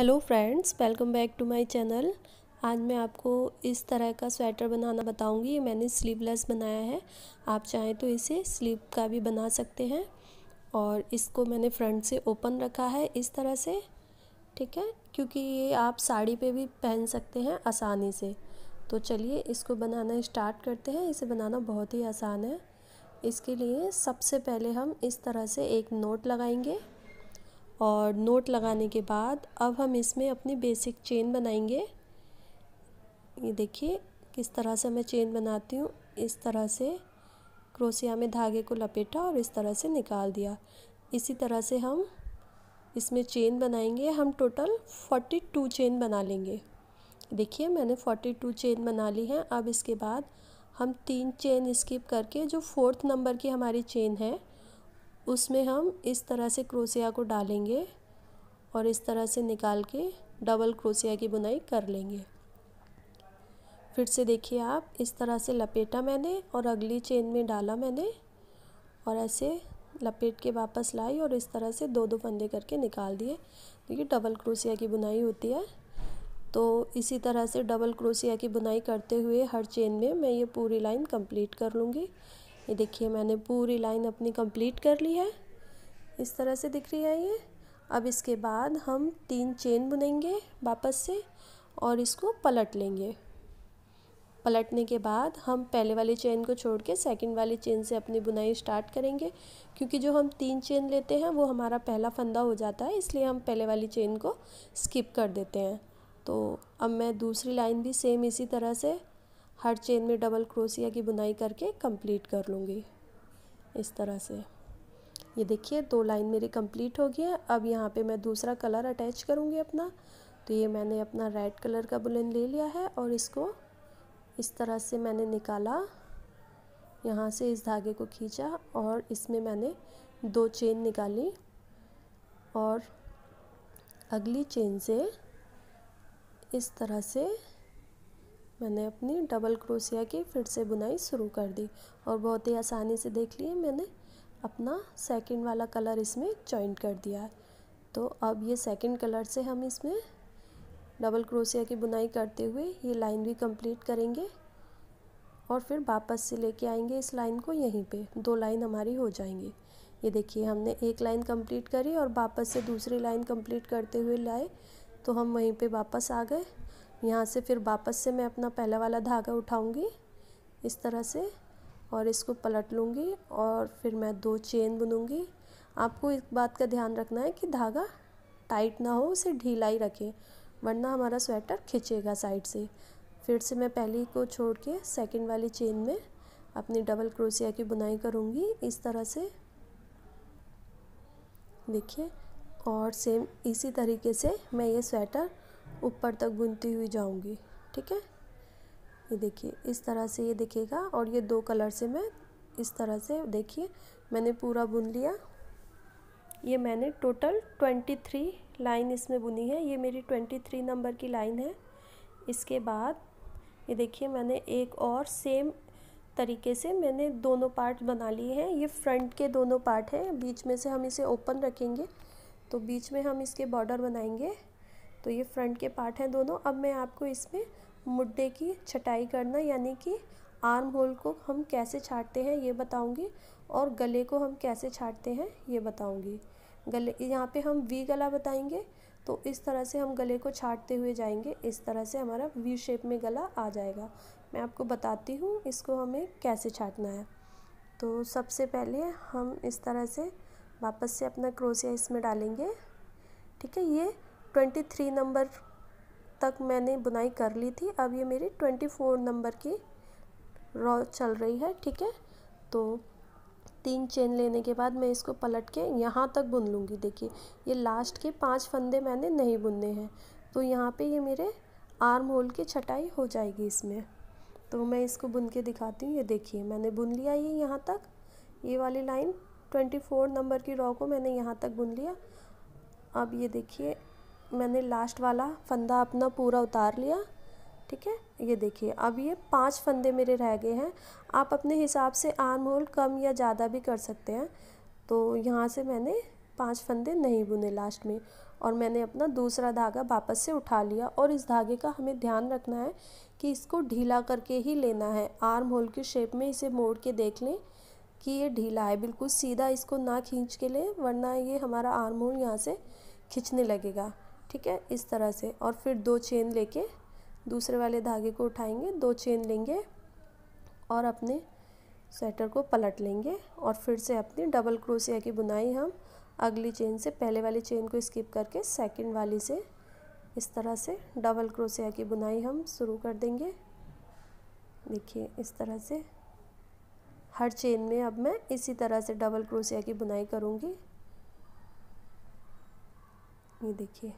hello friends welcome back to my channel आज मैं आपको इस तरह का स्वेटर बनाना बताऊंगी ये मैंने स्लीवलेस बनाया है आप चाहें तो इसे स्लीव का भी बना सकते हैं और इसको मैंने फ्रंट से ओपन रखा है इस तरह से ठीक है क्योंकि ये आप साड़ी पे भी पहन सकते हैं आसानी से तो चलिए इसको बनाना स्टार्ट करते हैं इसे बनाना बहुत ही आसान है इसके लिए सबसे पहले हम इस तरह से एक नोट लगाएंगे और नोट लगाने के बाद अब हम इसमें अपनी बेसिक चेन बनाएंगे ये देखिए किस तरह से मैं चेन बनाती हूँ इस तरह से क्रोसिया में धागे को लपेटा और इस तरह से निकाल दिया इसी तरह से हम इसमें चेन बनाएंगे हम टोटल फोर्टी टू चेन बना लेंगे देखिए मैंने फोर्टी टू चेन बना ली है अब इसके बाद हम तीन चेन स्किप करके जो फोर्थ नंबर की हमारी चेन है उसमें हम इस तरह से क्रोसिया को डालेंगे और इस तरह से निकाल के डबल क्रोसिया की बुनाई कर लेंगे फिर से देखिए आप इस तरह से लपेटा मैंने और अगली चेन में डाला मैंने और ऐसे लपेट के वापस लाई और इस तरह से दो दो फंदे करके निकाल दिए देखिए डबल क्रोसिया की बुनाई होती है तो इसी तरह से डबल क्रोसिया की बुनाई करते हुए हर चेन में मैं ये पूरी लाइन कंप्लीट कर लूँगी ये देखिए मैंने पूरी लाइन अपनी कंप्लीट कर ली है इस तरह से दिख रही है ये अब इसके बाद हम तीन चेन बुनेंगे वापस से और इसको पलट लेंगे पलटने के बाद हम पहले वाली चेन को छोड़ के सेकेंड वाली चेन से अपनी बुनाई स्टार्ट करेंगे क्योंकि जो हम तीन चेन लेते हैं वो हमारा पहला फंदा हो जाता है इसलिए हम पहले वाली चेन को स्किप कर देते हैं तो अब मैं दूसरी लाइन भी सेम इसी तरह से हर चेन में डबल क्रोसिया की बुनाई करके कंप्लीट कर लूँगी इस तरह से ये देखिए दो लाइन मेरी कंप्लीट हो गई है अब यहाँ पे मैं दूसरा कलर अटैच करूँगी अपना तो ये मैंने अपना रेड कलर का बुलेन ले लिया है और इसको इस तरह से मैंने निकाला यहाँ से इस धागे को खींचा और इसमें मैंने दो चेन निकाली और अगली चेन से इस तरह से मैंने अपनी डबल क्रोशिया की फिर से बुनाई शुरू कर दी और बहुत ही आसानी से देख लिए मैंने अपना सेकंड वाला कलर इसमें जॉइंट कर दिया है तो अब ये सेकंड कलर से हम इसमें डबल क्रोशिया की बुनाई करते हुए ये लाइन भी कंप्लीट करेंगे और फिर वापस से लेके आएंगे इस लाइन को यहीं पे दो लाइन हमारी हो जाएंगी ये देखिए हमने एक लाइन कंप्लीट करी और वापस से दूसरी लाइन कंप्लीट करते हुए लाए तो हम वहीं पे वापस आ गए यहाँ से फिर वापस से मैं अपना पहला वाला धागा उठाऊँगी इस तरह से और इसको पलट लूँगी और फिर मैं दो चेन बुनूँगी आपको इस बात का ध्यान रखना है कि धागा टाइट ना हो उसे ढीला ही रखें वरना हमारा स्वेटर खिंचेगा साइड से फिर से मैं पहली को छोड़ के सेकेंड वाली चेन में अपनी डबल क्रोसिया की बुनाई करूँगी इस तरह से देखिए और सेम इसी तरीके से मैं ये स्वेटर ऊपर तक बुनती हुई जाऊंगी ठीक है ये देखिए इस तरह से ये दिखेगा और ये दो कलर से मैं इस तरह से देखिए मैंने पूरा बुन लिया ये मैंने टोटल ट्वेंटी थ्री लाइन इसमें बुनी है ये मेरी ट्वेंटी थ्री नंबर की लाइन है इसके बाद ये देखिए मैंने एक और सेम तरीके से मैंने दोनों पार्ट बना लिए हैं ये फ्रंट के दोनों पार्ट हैं बीच में से हम इसे ओपन रखेंगे तो बीच में हम इसके बॉर्डर बनाएंगे तो ये फ्रंट के पार्ट हैं दोनों अब मैं आपको इसमें मुड्डे की छटाई करना यानी कि आर्म होल को हम कैसे छाटते हैं ये बताऊंगी और गले को हम कैसे छाटते हैं ये बताऊंगी गले यहाँ पे हम वी गला बताएंगे तो इस तरह से हम गले को छाटते हुए जाएंगे इस तरह से हमारा वी शेप में गला आ जाएगा मैं आपको बताती हूँ इसको हमें कैसे छाटना है तो सबसे पहले हम इस तरह से वापस से अपना क्रोसिया इसमें डालेंगे ठीक है ये ट्वेंटी थ्री नंबर तक मैंने बुनाई कर ली थी अब ये मेरी ट्वेंटी फोर नंबर की रॉ चल रही है ठीक है तो तीन चेन लेने के बाद मैं इसको पलट के यहाँ तक बुन लूँगी देखिए ये लास्ट के पांच फंदे मैंने नहीं बुनने हैं तो यहाँ पे ये मेरे आर्म होल की छटाई हो जाएगी इसमें तो मैं इसको बुन के दिखाती हूँ ये देखिए मैंने बुन लिया ये यहाँ तक ये वाली लाइन ट्वेंटी फोर नंबर की रॉ को मैंने यहाँ तक बुन लिया अब ये देखिए मैंने लास्ट वाला फंदा अपना पूरा उतार लिया ठीक है ये देखिए अब ये पांच फंदे मेरे रह गए हैं आप अपने हिसाब से आर्म होल कम या ज़्यादा भी कर सकते हैं तो यहाँ से मैंने पांच फंदे नहीं बुने लास्ट में और मैंने अपना दूसरा धागा वापस से उठा लिया और इस धागे का हमें ध्यान रखना है कि इसको ढीला करके ही लेना है आर्म होल की शेप में इसे मोड़ के देख लें कि ये ढीला है बिल्कुल सीधा इसको ना खींच के लें वरना ये हमारा आर्म होल यहाँ से खींचने लगेगा ठीक है इस तरह से और फिर दो चेन लेके दूसरे वाले धागे को उठाएंगे दो चेन लेंगे और अपने स्वेटर को पलट लेंगे और फिर से अपनी डबल क्रोसिया की बुनाई हम अगली चेन से पहले वाली चेन को स्किप करके सेकंड वाली से इस तरह से डबल क्रोसिया की बुनाई हम शुरू कर देंगे देखिए इस तरह से हर चेन में अब मैं इसी तरह से डबल क्रोसिया की बुनाई करूँगी ये देखिए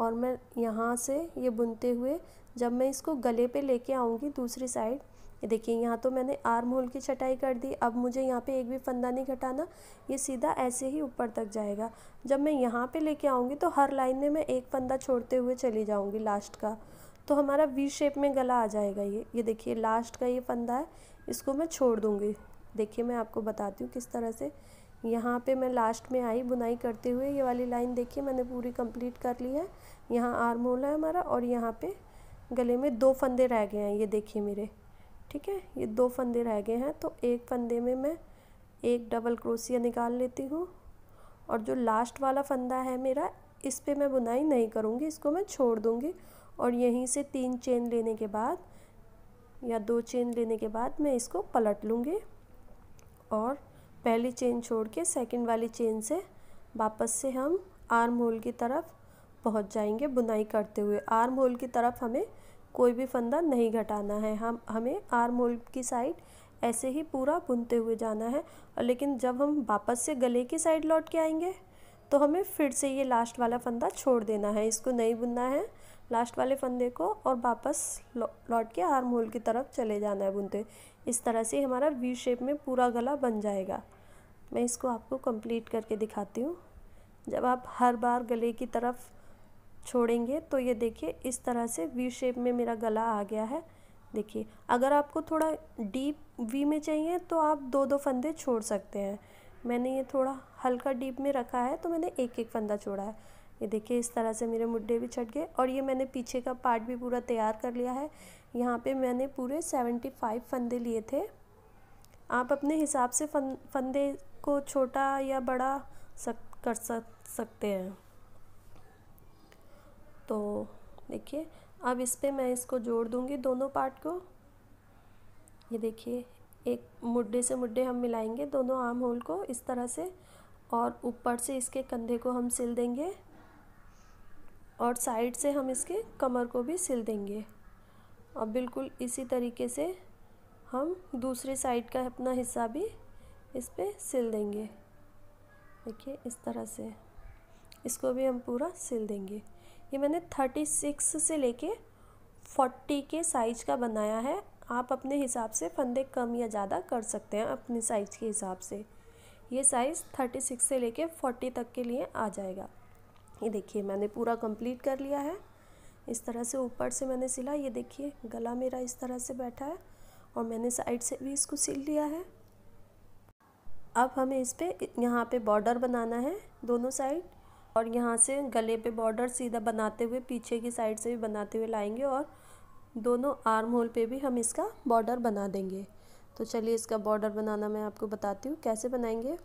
और मैं यहाँ से ये बुनते हुए जब मैं इसको गले पे लेके आऊँगी दूसरी साइड ये देखिए यहाँ तो मैंने आर्म होल की छटाई कर दी अब मुझे यहाँ पे एक भी फंदा नहीं घटाना ये सीधा ऐसे ही ऊपर तक जाएगा जब मैं यहाँ पे लेके आऊँगी तो हर लाइन में मैं एक फंदा छोड़ते हुए चली जाऊँगी लास्ट का तो हमारा वी शेप में गला आ जाएगा ये ये देखिए लास्ट का ये फंदा है इसको मैं छोड़ दूँगी देखिए मैं आपको बताती हूँ किस तरह से यहाँ पे मैं लास्ट में आई बुनाई करते हुए ये वाली लाइन देखिए मैंने पूरी कंप्लीट कर ली है यहाँ आर्म होल है हमारा और यहाँ पे गले में दो फंदे रह गए हैं ये देखिए मेरे ठीक है ये दो फंदे रह गए हैं तो एक फंदे में मैं एक डबल क्रोसिया निकाल लेती हूँ और जो लास्ट वाला फंदा है मेरा इस पर मैं बुनाई नहीं करूँगी इसको मैं छोड़ दूँगी और यहीं से तीन चेन लेने के बाद या दो चेन लेने के बाद मैं इसको पलट लूँगी और पहली चेन छोड़ के सेकेंड वाली चेन से वापस से हम आर्म होल की तरफ पहुंच जाएंगे बुनाई करते हुए आर्म होल की तरफ हमें कोई भी फंदा नहीं घटाना है हम हमें आर्म होल की साइड ऐसे ही पूरा बुनते हुए जाना है और लेकिन जब हम वापस से गले की साइड लौट के आएंगे तो हमें फिर से ये लास्ट वाला फंदा छोड़ देना है इसको नहीं बुनना है लास्ट वाले फंदे को और वापस लौट के आर्म होल की तरफ चले जाना है बुनते इस तरह से हमारा वी शेप में पूरा गला बन जाएगा मैं इसको आपको कंप्लीट करके दिखाती हूँ जब आप हर बार गले की तरफ छोड़ेंगे तो ये देखिए इस तरह से वी शेप में मेरा गला आ गया है देखिए अगर आपको थोड़ा डीप वी में चाहिए तो आप दो दो फंदे छोड़ सकते हैं मैंने ये थोड़ा हल्का डीप में रखा है तो मैंने एक एक फंदा छोड़ा है ये देखिए इस तरह से मेरे मुड्ढे भी छट गए और ये मैंने पीछे का पार्ट भी पूरा तैयार कर लिया है यहाँ पे मैंने पूरे सेवेंटी फाइव फंदे लिए थे आप अपने हिसाब से फन फंदे को छोटा या बड़ा सक कर सक सकते हैं तो देखिए अब इस पर मैं इसको जोड़ दूँगी दोनों पार्ट को ये देखिए एक मुड्ढे से मुड्ढे हम मिलाएंगे दोनों आर्म होल को इस तरह से और ऊपर से इसके कंधे को हम सिल देंगे और साइड से हम इसके कमर को भी सिल देंगे और बिल्कुल इसी तरीके से हम दूसरी साइड का अपना हिस्सा भी इस पर सिल देंगे देखिए इस तरह से इसको भी हम पूरा सिल देंगे ये मैंने थर्टी सिक्स से लेके फोर्टी के साइज का बनाया है आप अपने हिसाब से फंदे कम या ज़्यादा कर सकते हैं अपने साइज़ के हिसाब से ये साइज़ थर्टी सिक्स से लेके फोर्टी तक के लिए आ जाएगा ये देखिए मैंने पूरा कंप्लीट कर लिया है इस तरह से ऊपर से मैंने सिला ये देखिए गला मेरा इस तरह से बैठा है और मैंने साइड से भी इसको सिल लिया है अब हमें इस पर यहाँ पे बॉर्डर बनाना है दोनों साइड और यहाँ से गले पे बॉर्डर सीधा बनाते हुए पीछे की साइड से भी बनाते हुए लाएंगे और दोनों आर्म होल पे भी हम इसका बॉर्डर बना देंगे तो चलिए इसका बॉर्डर बनाना मैं आपको बताती हूँ कैसे बनाएंगे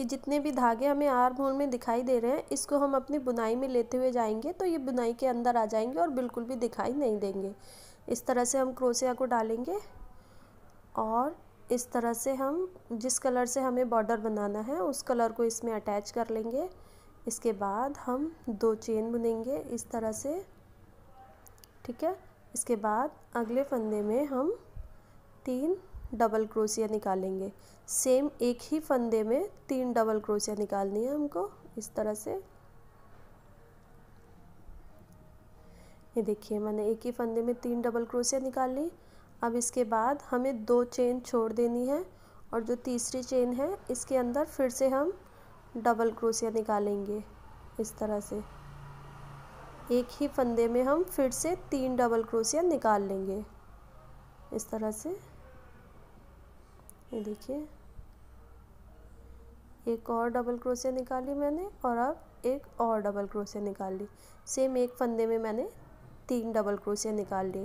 ये जितने भी धागे हमें आर्म होल में दिखाई दे रहे हैं इसको हम अपनी बुनाई में लेते हुए जाएंगे तो ये बुनाई के अंदर आ जाएंगे और बिल्कुल भी दिखाई नहीं देंगे इस तरह से हम क्रोसिया को डालेंगे और इस तरह से हम जिस कलर से हमें बॉर्डर बनाना है उस कलर को इसमें अटैच कर लेंगे इसके बाद हम दो चेन बुनेंगे इस तरह से ठीक है इसके बाद अगले फंदे में हम तीन डबल क्रोशिया निकालेंगे सेम एक ही फंदे में तीन डबल क्रोशिया निकालनी है हमको इस तरह से ये देखिए मैंने एक ही फंदे में तीन डबल क्रोशिया निकाल ली अब इसके बाद हमें दो चेन छोड़ देनी है और जो तीसरी चेन है इसके अंदर फिर से हम डबल क्रोशिया निकालेंगे इस तरह से एक ही फंदे में हम फिर से तीन डबल क्रोशिया निकाल लेंगे इस तरह से ये देखिए एक और डबल क्रोशिया निकाली मैंने और अब एक और डबल क्रोशिया निकाल ली सेम एक फंदे में मैंने तीन डबल क्रोशिया निकाल ली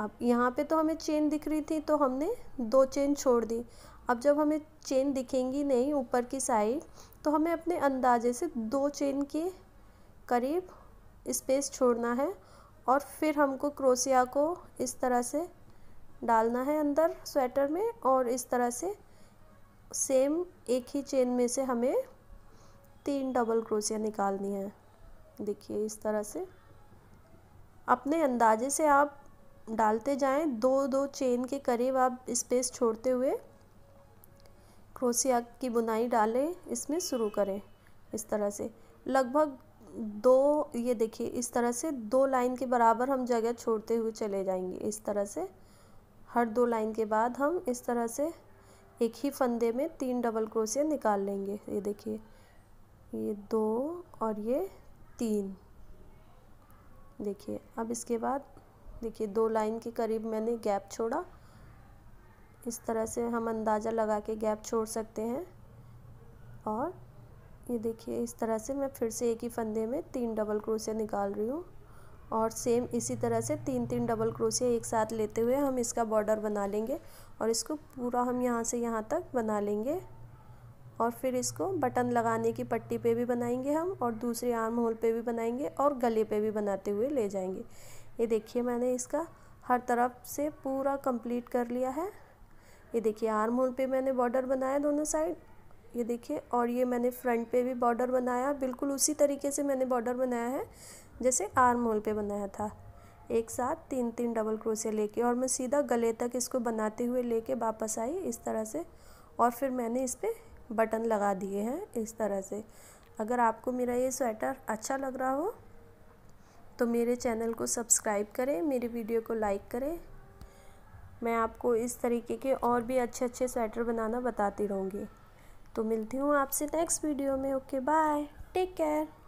अब यहाँ पे तो हमें चेन दिख रही थी तो हमने दो चेन छोड़ दी अब जब हमें चेन दिखेंगी नहीं ऊपर की साइड तो हमें अपने अंदाजे से दो चेन के करीब स्पेस छोड़ना है और फिर हमको क्रोसिया को इस तरह से डालना है अंदर स्वेटर में और इस तरह से सेम एक ही चेन में से हमें तीन डबल क्रोशिया निकालनी है देखिए इस तरह से अपने अंदाजे से आप डालते जाएं दो दो चेन के करीब आप स्पेस छोड़ते हुए क्रोशिया की बुनाई डालें इसमें शुरू करें इस तरह से लगभग दो ये देखिए इस तरह से दो लाइन के बराबर हम जगह छोड़ते हुए चले जाएंगे इस तरह से हर दो लाइन के बाद हम इस तरह से एक ही फंदे में तीन डबल क्रोशिया निकाल लेंगे ये देखिए ये दो और ये तीन देखिए अब इसके बाद देखिए दो लाइन के करीब मैंने गैप छोड़ा इस तरह से हम अंदाज़ा लगा के गैप छोड़ सकते हैं और ये देखिए इस तरह से मैं फिर से एक ही फंदे में तीन डबल क्रोशिया निकाल रही हूँ और सेम इसी तरह से तीन तीन डबल क्रोशिया एक साथ लेते हुए हम इसका बॉर्डर बना लेंगे और इसको पूरा हम यहाँ से यहाँ तक बना लेंगे और फिर इसको बटन लगाने की पट्टी पे भी बनाएंगे हम और दूसरे आर्म होल पे भी बनाएंगे और गले पे भी बनाते हुए ले जाएंगे ये देखिए मैंने इसका हर तरफ से पूरा कंप्लीट कर लिया है ये देखिए आर्म होल पे मैंने बॉर्डर बनाया दोनों साइड ये देखिए और ये मैंने फ्रंट पे भी बॉर्डर बनाया बिल्कुल उसी तरीके से मैंने बॉर्डर बनाया है जैसे आर्म होल पे बनाया था एक साथ तीन तीन डबल क्रोशिया लेके और मैं सीधा गले तक इसको बनाते हुए लेके वापस आई इस तरह से और फिर मैंने इस पर बटन लगा दिए हैं इस तरह से अगर आपको मेरा ये स्वेटर अच्छा लग रहा हो तो मेरे चैनल को सब्सक्राइब करें मेरी वीडियो को लाइक करें मैं आपको इस तरीके के और भी अच्छे अच्छे स्वेटर बनाना बताती रहूँगी तो मिलती हूँ आपसे नेक्स्ट वीडियो में ओके बाय टेक केयर